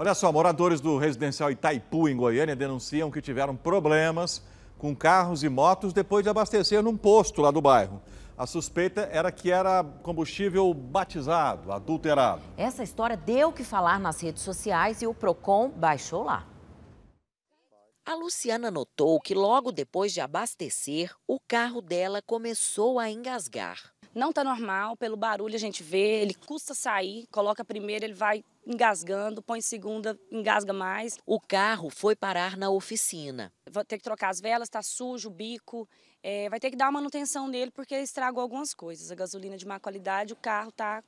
Olha só, moradores do residencial Itaipu, em Goiânia, denunciam que tiveram problemas com carros e motos depois de abastecer num posto lá do bairro. A suspeita era que era combustível batizado, adulterado. Essa história deu o que falar nas redes sociais e o Procon baixou lá. A Luciana notou que logo depois de abastecer, o carro dela começou a engasgar. Não tá normal, pelo barulho a gente vê, ele custa sair, coloca primeiro, ele vai engasgando, põe segunda, engasga mais. O carro foi parar na oficina. Vou ter que trocar as velas, tá sujo o bico, é, vai ter que dar uma manutenção nele porque estragou algumas coisas. A gasolina de má qualidade, o carro tá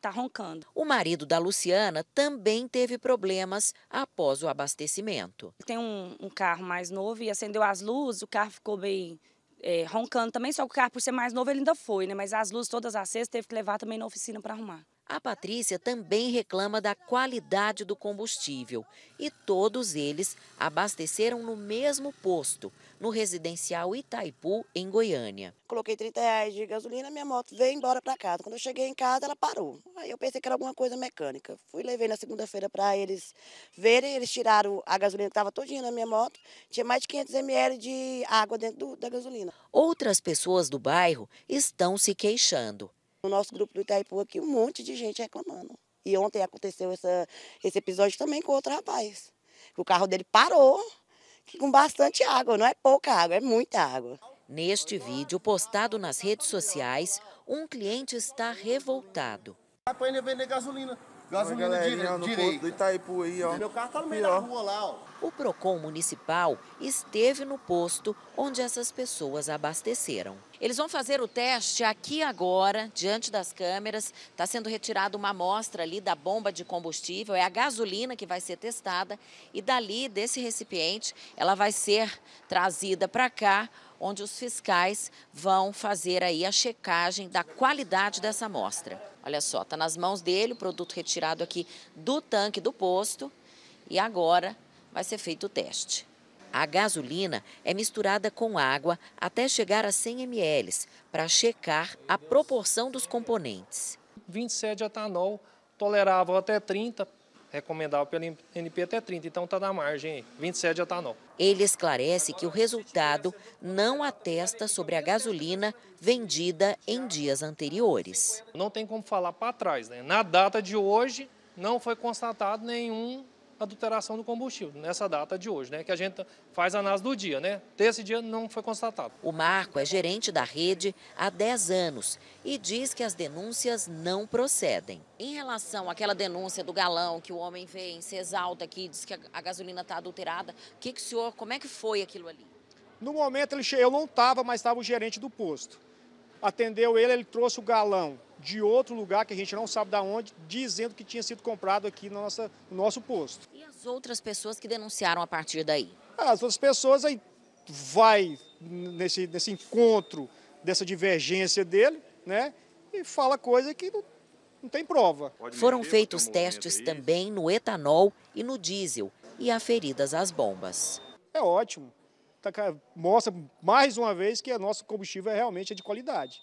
tá roncando. O marido da Luciana também teve problemas após o abastecimento. Tem um, um, carro mais novo e acendeu as luzes, o carro ficou bem é, roncando também, só que o carro, por ser mais novo, ele ainda foi, né? Mas as luzes todas acesas teve que levar também na oficina para arrumar. A Patrícia também reclama da qualidade do combustível e todos eles abasteceram no mesmo posto, no residencial Itaipu, em Goiânia. Coloquei 30 reais de gasolina, minha moto veio embora para casa. Quando eu cheguei em casa, ela parou. Aí eu pensei que era alguma coisa mecânica. Fui, levei na segunda-feira para eles verem. Eles tiraram a gasolina que estava todinha na minha moto. Tinha mais de 500 ml de água dentro do, da gasolina. Outras pessoas do bairro estão se queixando. No nosso grupo do Itaipu aqui, um monte de gente reclamando. E ontem aconteceu essa, esse episódio também com outro rapaz. O carro dele parou com bastante água, não é pouca água, é muita água. Neste vídeo postado nas redes sociais, um cliente está revoltado. Rapaz, ainda vender gasolina gasolina No direita. do Itaipu aí, ó. Meu carro tá no meio Pior. da rua lá, ó. O PROCON municipal esteve no posto onde essas pessoas abasteceram. Eles vão fazer o teste aqui agora, diante das câmeras. Está sendo retirada uma amostra ali da bomba de combustível, é a gasolina que vai ser testada. E dali, desse recipiente, ela vai ser trazida para cá onde os fiscais vão fazer aí a checagem da qualidade dessa amostra. Olha só, está nas mãos dele, o produto retirado aqui do tanque do posto e agora vai ser feito o teste. A gasolina é misturada com água até chegar a 100 ml para checar a proporção dos componentes. 27 de etanol, tolerável até 30, recomendável pelo NP até 30, então está na margem 27 de etanol. Ele esclarece que o resultado não atesta sobre a gasolina vendida em dias anteriores. Não tem como falar para trás, né? Na data de hoje não foi constatado nenhum adulteração do combustível, nessa data de hoje, né? Que a gente faz a análise do dia, né? Desse dia não foi constatado. O Marco é gerente da rede há 10 anos e diz que as denúncias não procedem. Em relação àquela denúncia do galão que o homem vem, se exalta aqui, diz que a gasolina está adulterada, o que, que o senhor, como é que foi aquilo ali? No momento ele, eu não estava, mas estava o gerente do posto. Atendeu ele, ele trouxe o galão de outro lugar que a gente não sabe de onde, dizendo que tinha sido comprado aqui no, no nosso posto. E as outras pessoas que denunciaram a partir daí? Ah, as outras pessoas aí vai nesse, nesse encontro dessa divergência dele, né? E fala coisa que não, não tem prova. Foram feitos testes aí. também no etanol e no diesel e aferidas as bombas. É ótimo. Tá mostra mais uma vez que o nosso combustível é realmente de qualidade.